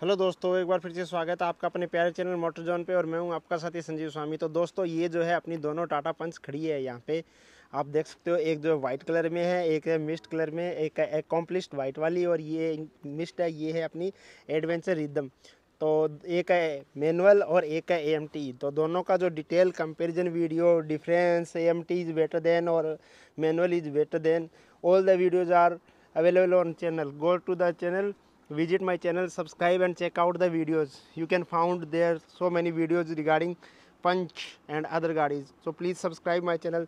Hello दोस्तों एक बार फिर से स्वागत है आपका अपने प्यारे चैनल मोटर जॉन पे और मैं हूँ आपका साथी संजीव स्वामी तो दोस्तों ये जो है अपनी दोनों टाटा पंच खड़ी है यहाँ पे आप देख सकते हो एक जो वाइट कलर में है एक है मिस्ट कलर में एक है एकम्प्लिश्ड वाइट वाली और ये मिस्ट है ये है अपनी एडवेंचर रिदम तो एक है मैनुअल और एक है एम तो दोनों का जो detail comparison video difference AMT is better than और manual is better than all the videos are available on channel go to the channel visit my channel subscribe and check out the videos you can found there so many videos regarding punch and other guys. so please subscribe my channel